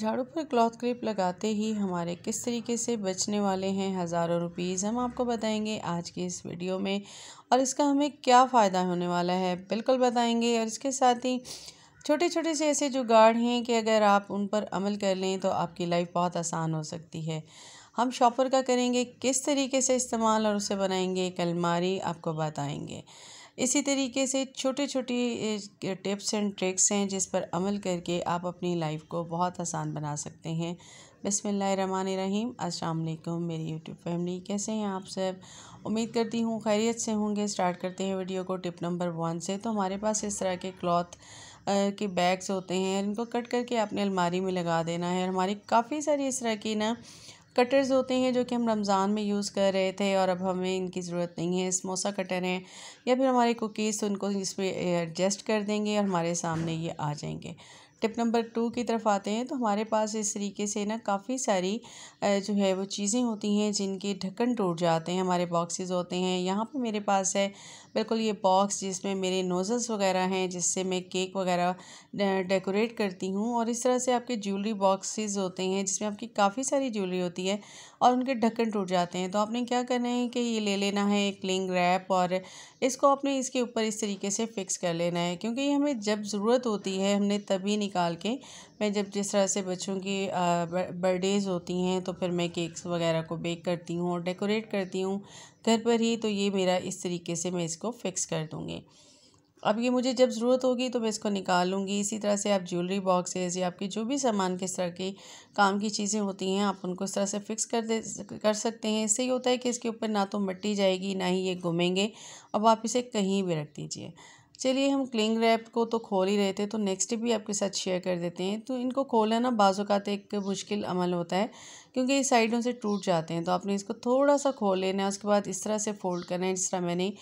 झाड़ू पर cloth clip लगाते ही हमारे किस तरीके से बचने वाले हैं हज़ारों रुपीज़ हम आपको बताएंगे आज के इस वीडियो में और इसका हमें क्या फ़ायदा होने वाला है बिल्कुल बताएंगे और इसके साथ ही छोटे छोटे से ऐसे जुगाड़ हैं कि अगर आप उन पर अमल कर लें तो आपकी लाइफ बहुत आसान हो सकती है हम शॉपर का करेंगे किस तरीके से इस्तेमाल और उसे बनाएंगे एक अलमारी आपको बताएँगे इसी तरीके से छोटे छोटे टिप्स एंड ट्रिक्स हैं जिस पर अमल करके आप अपनी लाइफ को बहुत आसान बना सकते हैं बसमीम असलकुम मेरी यूट्यूब फैमिली कैसे हैं आप सब उम्मीद करती हूँ खैरियत से होंगे स्टार्ट करते हैं वीडियो को टिप नंबर वन से तो हमारे पास इस तरह के क्लॉथ के बैग्स होते हैं इनको कट करके आपने अलमारी में लगा देना है हमारी काफ़ी सारी इस तरह की ना कटर्स होते हैं जो कि हम रमज़ान में यूज़ कर रहे थे और अब हमें इनकी ज़रूरत नहीं है समोसा कटर हैं या फिर हमारे कुकीज़ तो इस इसमें एडजस्ट कर देंगे और हमारे सामने ये आ जाएंगे टिप नंबर टू की तरफ आते हैं तो हमारे पास इस तरीके से ना काफ़ी सारी जो है वो चीज़ें होती हैं जिनके ढक्कन टूट जाते हैं हमारे बॉक्सेस होते हैं यहाँ पे मेरे पास है बिल्कुल ये बॉक्स जिसमें मेरे नोज़ल्स वगैरह हैं जिससे मैं केक वगैरह डेकोरेट करती हूँ और इस तरह से आपके ज्वेलरी बॉक्सेस होते हैं जिसमें आपकी काफ़ी सारी ज्वेलरी होती है और उनके ढक्कन टूट जाते हैं तो आपने क्या करना है कि ये ले लेना है एक लिंग रैप और इसको आपने इसके ऊपर इस तरीके से फ़िक्स कर लेना है क्योंकि ये हमें जब ज़रूरत होती है हमने तभी निकाल के मैं जब जिस तरह से बच्चों की बर्थडेज़ होती हैं तो फिर मैं केक्स वगैरह को बेक करती हूँ और डेकोरेट करती हूँ घर पर ही तो ये मेरा इस तरीके से मैं इसको फ़िक्स कर दूँगी अब ये मुझे जब ज़रूरत होगी तो मैं इसको निकालूंगी इसी तरह से आप ज्वेलरी बॉक्सेस या आपकी जो भी सामान किस तरह की काम की चीज़ें होती हैं आप उनको इस तरह से फ़िक्स कर दे कर सकते हैं इससे ये होता है कि इसके ऊपर ना तो मिट्टी जाएगी ना ही ये घूमेंगे अब आप इसे कहीं भी रख दीजिए चलिए हम क्लिंग रैप को तो खोल ही रहे थे तो नेक्स्ट भी आपके साथ शेयर कर देते हैं तो इनको खोलना ना बाज़ात तो एक मुश्किल अमल होता है क्योंकि ये साइडों से टूट जाते हैं तो आपने इसको थोड़ा सा खोल लेना है उसके बाद इस तरह से फ़ोल्ड करना है जिस तरह मैंने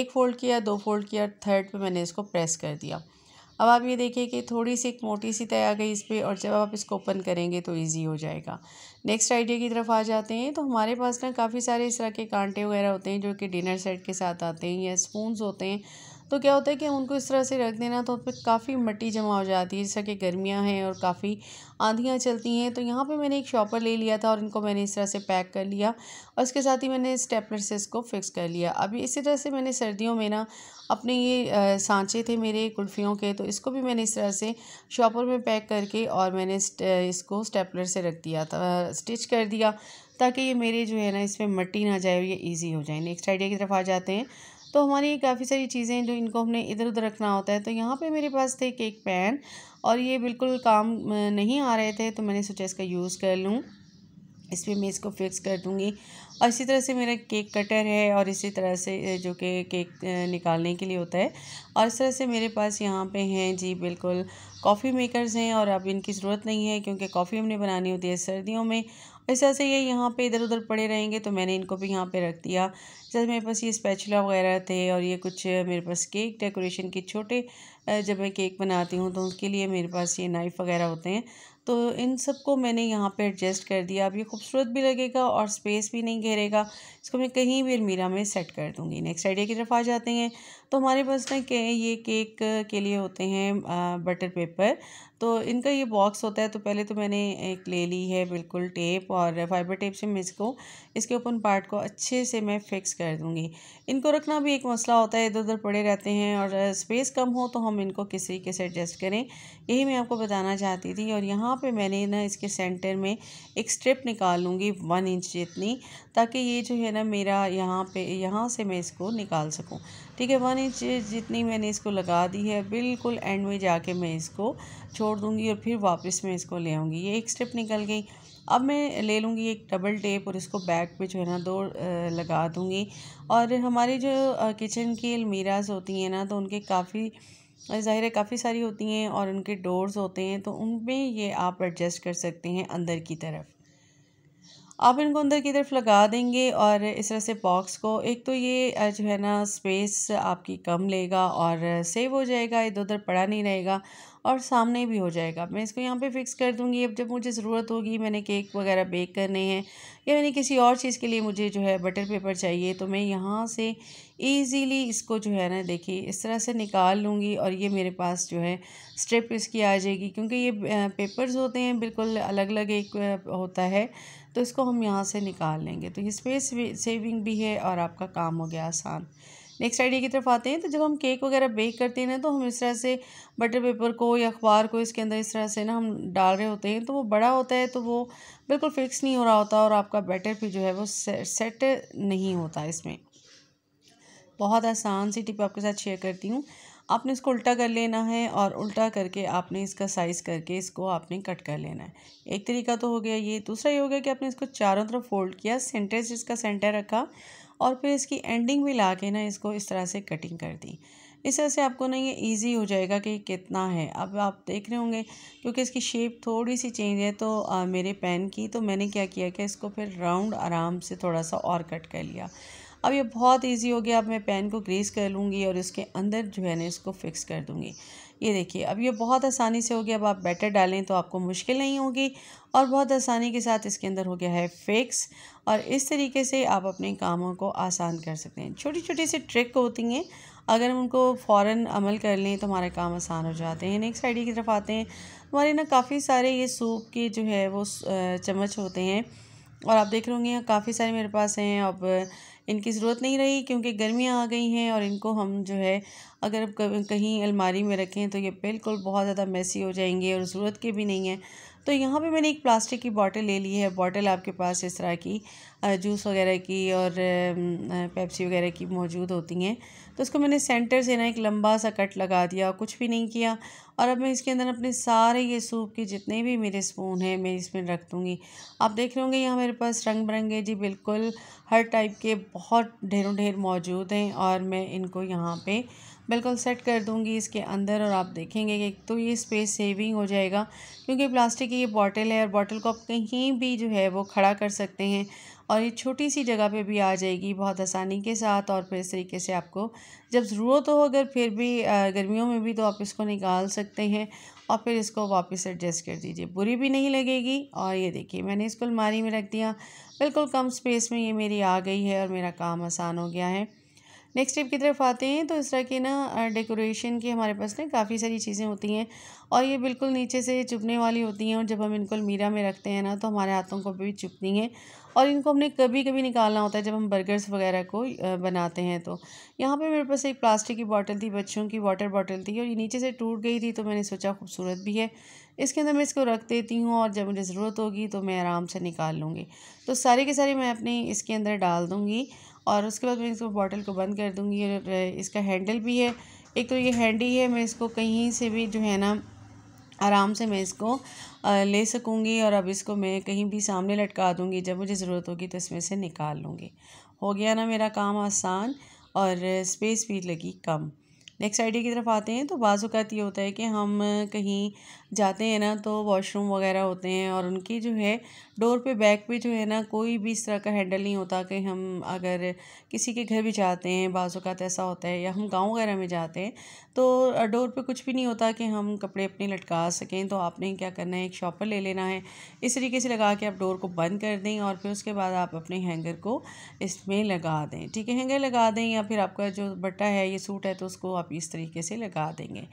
एक फ़ोल्ड किया दो फोल्ड किया थर्ड पे मैंने इसको प्रेस कर दिया अब आप ये देखिए कि थोड़ी सी एक मोटी सी तय आ गई इस पर और जब आप इसको ओपन करेंगे तो ईजी हो जाएगा नेक्स्ट आइडिया की तरफ आ जाते हैं तो हमारे पास ना काफ़ी सारे इस तरह के कांटे वगैरह होते हैं जो कि डिनर सेट के साथ आते हैं या स्पूनस होते हैं तो क्या होता है कि उनको इस तरह से रख देना तो उन पर काफ़ी मट्टी जमा हो जाती है जैसा कि गर्मियाँ हैं और काफ़ी आंधियाँ चलती हैं तो यहाँ पर मैंने एक शॉपर ले लिया था और इनको मैंने इस तरह से पैक कर लिया और इसके साथ ही मैंने स्टेपलर से इसको फिक्स कर लिया अभी इसी तरह से मैंने सर्दियों में ना अपने ये सांचे थे मेरे कुल्फियों के तो इसको भी मैंने इस तरह से शॉपर में पैक करके और मैंने इसको स्टेपलर से रख दिया था स्टिच कर दिया ताकि ये मेरे जो है ना इसमें मट्टी ना जाए ये ईजी हो जाए नेक्स्ट आइडिया की तरफ आ जाते हैं तो हमारी काफ़ी सारी चीज़ें जो इनको हमने इधर उधर रखना होता है तो यहाँ पे मेरे पास थे केक पैन और ये बिल्कुल काम नहीं आ रहे थे तो मैंने सोचा इसका यूज़ कर लूँ इस पर मैं इसको फिक्स कर दूँगी और इसी तरह से मेरा केक कटर है और इसी तरह से जो कि केक निकालने के लिए होता है और इस तरह से मेरे पास यहाँ पे हैं जी बिल्कुल कॉफ़ी मेकर्स हैं और अब इनकी ज़रूरत नहीं है क्योंकि कॉफ़ी हमने बनानी होती है सर्दियों में ऐसे ऐसे ये यहाँ पे इधर उधर पड़े रहेंगे तो मैंने इनको भी यहाँ पे रख दिया जैसे मेरे पास ये स्पैचुला वगैरह थे और ये कुछ मेरे पास केक डेकोरेशन के छोटे जब मैं केक बनाती हूँ तो उसके लिए मेरे पास ये नाइफ़ वगैरह होते हैं तो इन सबको मैंने यहाँ पे एडजस्ट कर दिया अब ये खूबसूरत भी लगेगा और स्पेस भी नहीं घेरेगा इसको मैं कहीं भी अलमीरा में सेट कर दूँगी नेक्स्ट आइडिया की तरफ आ जाते हैं तो हमारे पास ना के ये केक के लिए होते हैं बटर पेपर तो इनका ये बॉक्स होता है तो पहले तो मैंने एक ले ली है बिल्कुल टेप और फाइबर टेप से मैं इसको इसके ओपन पार्ट को अच्छे से मैं फिक्स कर दूँगी इनको रखना भी एक मसला होता है इधर उधर पड़े रहते हैं और स्पेस कम हो तो हम इनको किस तरीके से एडजस्ट करें यही मैं आपको बताना चाहती थी और यहाँ पर मैंने ना इसके सेंटर में एक स्ट्रिप निकाल लूँगी वन इंच जितनी ताकि ये जो है ना मेरा यहाँ पे यहाँ से मैं इसको निकाल सकूँ ठीक है वन इंच जितनी मैंने इसको लगा दी है बिल्कुल एंड में जाके मैं इसको छोड़ दूँगी और फिर वापस मैं इसको ले आऊँगी ये एक स्टेप निकल गई अब मैं ले लूँगी एक डबल टेप और इसको बैक पे जो है ना दो लगा दूँगी और हमारी जो किचन की अलमीराज होती हैं ना तो उनके काफ़ी ज़ाहिर है काफ़ी सारी होती हैं और उनके डोर्स होते हैं तो उनमें ये आप एडजस्ट कर सकते हैं अंदर की तरफ आप इनको अंदर की तरफ लगा देंगे और इस तरह से बॉक्स को एक तो ये जो है ना स्पेस आपकी कम लेगा और सेव हो जाएगा इधर उधर पड़ा नहीं रहेगा और सामने भी हो जाएगा मैं इसको यहाँ पे फिक्स कर दूँगी अब जब मुझे ज़रूरत होगी मैंने केक वगैरह बेक करने हैं या मैंने किसी और चीज़ के लिए मुझे जो है बटर पेपर चाहिए तो मैं यहाँ से ईज़िली इसको जो है ना देखिए इस तरह से निकाल लूँगी और ये मेरे पास जो है स्ट्रिप इसकी आ जाएगी क्योंकि ये पेपर्स होते हैं बिल्कुल अलग अलग एक होता है तो इसको हम यहाँ से निकाल लेंगे तो ये स्पेस सेविंग भी है और आपका काम हो गया आसान नेक्स्ट आइडिया की तरफ आते हैं तो जब हम केक वगैरह बेक करते हैं ना तो हम इस तरह से बटर पेपर को या अखबार को इसके अंदर इस तरह से ना हम डाल रहे होते हैं तो वो बड़ा होता है तो वो बिल्कुल फिक्स नहीं हो रहा होता और आपका बैटर भी जो है वो सेट नहीं होता इसमें बहुत आसान सी टिप आपके साथ शेयर करती हूँ आपने इसको उल्टा कर लेना है और उल्टा करके आपने इसका साइज़ करके इसको आपने कट कर लेना है एक तरीका तो हो गया ये दूसरा ये हो गया कि आपने इसको चारों तरफ फोल्ड किया सेंटर से इसका सेंटर रखा और फिर इसकी एंडिंग भी ला के ना इसको इस तरह से कटिंग कर दी इस तरह से आपको ना ये ईजी हो जाएगा कि कितना है अब आप देख रहे होंगे क्योंकि इसकी शेप थोड़ी सी चेंज है तो आ, मेरे पेन की तो मैंने क्या किया कि इसको फिर राउंड आराम से थोड़ा सा और कट कर लिया अब ये बहुत इजी हो गया अब मैं पेन को ग्रीस कर लूँगी और इसके अंदर जो है ना इसको फिक्स कर दूँगी ये देखिए अब ये बहुत आसानी से हो गया अब आप बैटर डालें तो आपको मुश्किल नहीं होगी और बहुत आसानी के साथ इसके अंदर हो गया है फिक्स और इस तरीके से आप अपने कामों को आसान कर सकते हैं छोटी छोटी सी ट्रिक होती हैं अगर हम उनको फ़ौर अमल कर लें तो हमारे काम आसान हो जाते हैं नेक्स्ट आइडिया की तरफ आते हैं हमारे ना काफ़ी सारे ये सूप के जो है वो चम्मच होते हैं और आप देख रहे होंगे काफ़ी सारे मेरे पास हैं अब इनकी ज़रूरत नहीं रही क्योंकि गर्मियाँ आ गई हैं और इनको हम जो है अगर कहीं अलमारी में रखें तो ये बिल्कुल बहुत ज़्यादा मैसी हो जाएंगे और ज़रूरत के भी नहीं है तो यहाँ पे मैंने एक प्लास्टिक की बॉटल ले ली है बॉटल आपके पास इस तरह की जूस वगैरह की और पेप्सी वगैरह की मौजूद होती हैं तो उसको मैंने सेंटर से ना एक लंबा सा कट लगा दिया कुछ भी नहीं किया और अब मैं इसके अंदर अपने सारे ये सूप के जितने भी मेरे स्पून हैं मैं इसमें रख दूँगी आप देख रहे होंगे यहाँ मेरे पास रंग बिरंगे जी बिल्कुल हर टाइप के बहुत ढेरों ढेर मौजूद हैं और मैं इनको यहाँ पर बिल्कुल सेट कर दूँगी इसके अंदर और आप देखेंगे कि तो ये स्पेस सेविंग हो जाएगा क्योंकि प्लास्टिक की ये बॉटल है और बॉटल को आप कहीं भी जो है वो खड़ा कर सकते हैं और ये छोटी सी जगह पे भी आ जाएगी बहुत आसानी के साथ और फिर इस तरीके से आपको जब ज़रूरत हो अगर फिर भी गर्मियों में भी तो आप इसको निकाल सकते हैं और फिर इसको वापस एडजस्ट कर दीजिए बुरी भी नहीं लगेगी और ये देखिए मैंने इसको अलमारी में रख दिया बिल्कुल कम स्पेस में ये मेरी आ गई है और मेरा काम आसान हो गया है नेक्स्ट स्टेप की तरफ आते हैं तो इस तरह के ना डेकोरेशन की हमारे पास ना काफ़ी सारी चीज़ें होती हैं और ये बिल्कुल नीचे से चुपने वाली होती हैं और जब हम इनको मीरा में रखते हैं ना तो हमारे हाथों को भी चुपनी हैं और इनको हमने कभी कभी निकालना होता है जब हम बर्गर्स वगैरह को बनाते हैं तो यहाँ पे मेरे पास एक प्लास्टिक की बॉटल थी बच्चों की वाटर बॉटल थी और ये नीचे से टूट गई थी तो मैंने सोचा खूबसूरत भी है इसके अंदर मैं इसको रख देती हूँ और जब मुझे ज़रूरत होगी तो मैं आराम से निकाल लूँगी तो सारे के सारे मैं अपने इसके अंदर डाल दूँगी और उसके बाद मैं इसको बॉटल को बंद कर दूँगी ये इसका हैंडल भी है एक तो ये हैंडी है मैं इसको कहीं से भी जो है ना आराम से मैं इसको ले सकूँगी और अब इसको मैं कहीं भी सामने लटका दूँगी जब मुझे ज़रूरत होगी तो इसमें से निकाल लूँगी हो गया ना मेरा काम आसान और स्पेस भी लगी कम नेक्स्ट आइडिया की तरफ आते हैं तो बाज़ात ये होता है कि हम कहीं जाते हैं ना तो वॉशरूम वगैरह होते हैं और उनकी जो है डोर पे बैक पे जो है ना कोई भी इस तरह का हैंडल नहीं होता कि हम अगर किसी के घर भी जाते हैं बाज़ का तो ऐसा होता है या हम गाँव वगैरह में जाते हैं तो डोर पे कुछ भी नहीं होता कि हम कपड़े अपने लटका सकें तो आपने क्या करना है एक शॉपर ले लेना है इस तरीके से लगा के आप डोर को बंद कर दें और फिर उसके बाद आप अपने हैंगर को इसमें लगा दें ठीक है हैंगर लगा दें या फिर आपका जो बट्टा है ये सूट है तो उसको आप इस तरीके से लगा देंगे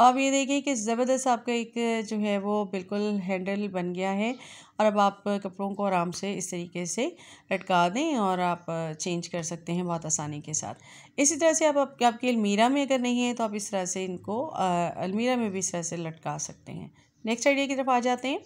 अब ये देखिए कि ज़बरदस्त आपका एक जो है वो बिल्कुल हैंडल बन गया है और अब आप कपड़ों को आराम से इस तरीके से लटका दें और आप चेंज कर सकते हैं बहुत आसानी के साथ इसी तरह से आप आपके आपकी अलमीरा में अगर नहीं है तो आप इस तरह से इनको अलमीरा में भी इस तरह से लटका सकते हैं नेक्स्ट आइडिया की तरफ आ जाते हैं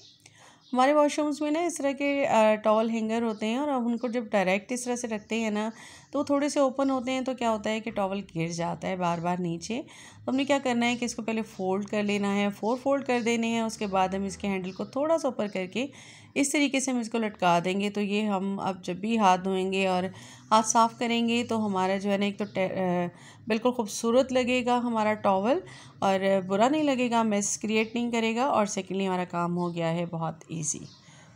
हमारे वॉशरूम्स में ना इस तरह के टॉल हैंगर होते हैं और उनको जब डायरेक्ट इस तरह से रखते हैं ना तो थोड़े से ओपन होते हैं तो क्या होता है कि टॉवल गिर जाता है बार बार नीचे तो हमने क्या करना है कि इसको पहले फोल्ड कर लेना है फोर फोल्ड कर देने हैं उसके बाद हम इसके हैंडल को थोड़ा सा ऊपर करके इस तरीके से हम इसको लटका देंगे तो ये हम अब जब भी हाथ धोएंगे और हाथ साफ़ करेंगे तो हमारा जो है ना एक तो बिल्कुल खूबसूरत लगेगा हमारा टॉवल और बुरा नहीं लगेगा मिस क्रिएट नहीं करेगा और सेकेंडली हमारा काम हो गया है बहुत ईजी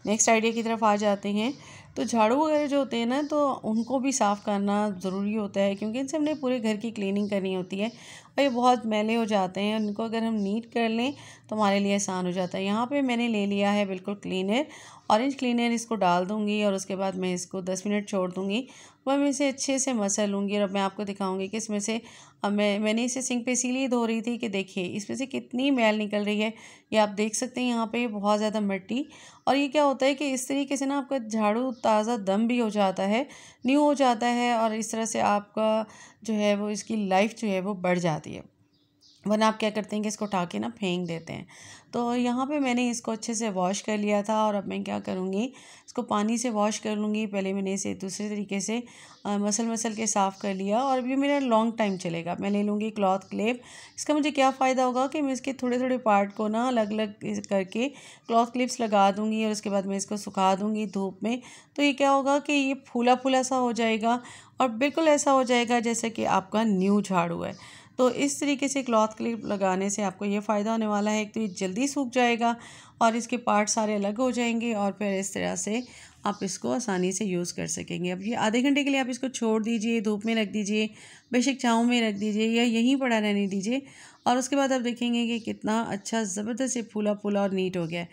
नेक्स्ट आइडिया की तरफ आ जाते हैं तो झाड़ू वगैरह जो होते हैं ना तो उनको भी साफ़ करना ज़रूरी होता है क्योंकि इनसे हमने पूरे घर की क्लीनिंग करनी होती है और ये बहुत मैले हो जाते हैं उनको अगर हम नीट कर लें तो हमारे लिए आसान हो जाता है यहाँ पे मैंने ले लिया है बिल्कुल क्लीनर ऑरेंज क्लीनर इसको डाल दूँगी और उसके बाद मैं इसको दस मिनट छोड़ दूँगी वह मैं इसे अच्छे से मसल लूँगी और अब मैं आपको दिखाऊँगी कि इसमें से अब मैं मैंने इसे सिंक पे इसीलिए धो रही थी कि देखिए इसमें से कितनी मैल निकल रही है ये आप देख सकते हैं यहाँ पे बहुत ज़्यादा मिट्टी और ये क्या होता है कि इस तरीके से ना आपका झाड़ू ताज़ा दम भी हो जाता है न्यू हो जाता है और इस तरह से आपका जो है वो इसकी लाइफ जो है वो बढ़ जाती है वरना आप क्या करते हैं कि इसको उठा के ना फेंक देते हैं तो यहाँ पे मैंने इसको अच्छे से वॉश कर लिया था और अब मैं क्या करूँगी इसको पानी से वॉश कर लूँगी पहले मैंने इसे दूसरे तरीके से आ, मसल मसल के साफ़ कर लिया और ये मेरा लॉन्ग टाइम चलेगा मैं ले लूँगी क्लॉथ क्लेप इसका मुझे क्या फ़ायदा होगा कि मैं इसके थोड़े थोड़े पार्ट को ना अलग अलग करके क्लॉथ क्लिप्स लगा दूँगी और उसके बाद मैं इसको सुखा दूँगी धूप में तो ये क्या होगा कि ये फूला फूला सा हो जाएगा और बिल्कुल ऐसा हो जाएगा जैसे कि आपका न्यू झाड़ू है तो इस तरीके से क्लॉथ क्लिप लगाने से आपको ये फ़ायदा होने वाला है एक तो ये जल्दी सूख जाएगा और इसके पार्ट सारे अलग हो जाएंगे और फिर इस तरह से आप इसको आसानी से यूज़ कर सकेंगे अब ये आधे घंटे के लिए आप इसको छोड़ दीजिए धूप में रख दीजिए बेशक चाँव में रख दीजिए या यहीं पड़ा रहने दीजिए और उसके बाद आप देखेंगे कि कितना अच्छा ज़बरदस्त ये फूला फूला और नीट हो गया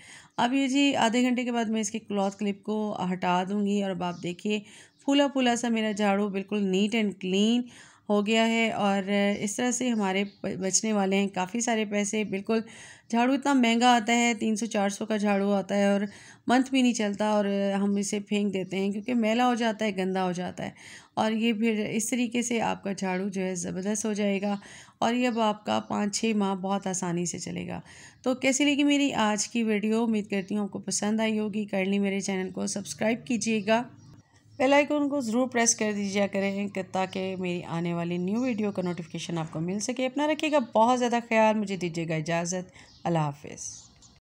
अब ये जी आधे घंटे के बाद मैं इसके क्लॉथ क्लिप को हटा दूँगी और अब आप देखिए फूला फूला सा मेरा झाड़ू बिल्कुल नीट एंड क्लीन हो गया है और इस तरह से हमारे बचने वाले हैं काफ़ी सारे पैसे बिल्कुल झाड़ू इतना महंगा आता है तीन सौ चार सौ का झाड़ू आता है और मंथ भी नहीं चलता और हम इसे फेंक देते हैं क्योंकि मैला हो जाता है गंदा हो जाता है और ये फिर इस तरीके से आपका झाड़ू जो है ज़बरदस्त हो जाएगा और ये अब आपका पाँच छः माह बहुत आसानी से चलेगा तो कैसी लगी मेरी आज की वीडियो उम्मीद करती हूँ आपको पसंद आई होगी करली मेरे चैनल को सब्सक्राइब कीजिएगा बेल आइकन को ज़रूर प्रेस कर दीजिए करें ताकि मेरी आने वाली न्यू वीडियो का नोटिफिकेशन आपको मिल सके अपना रखिएगा बहुत ज़्यादा ख्याल मुझे दीजिएगा इजाज़त अल्लाह हाफिज़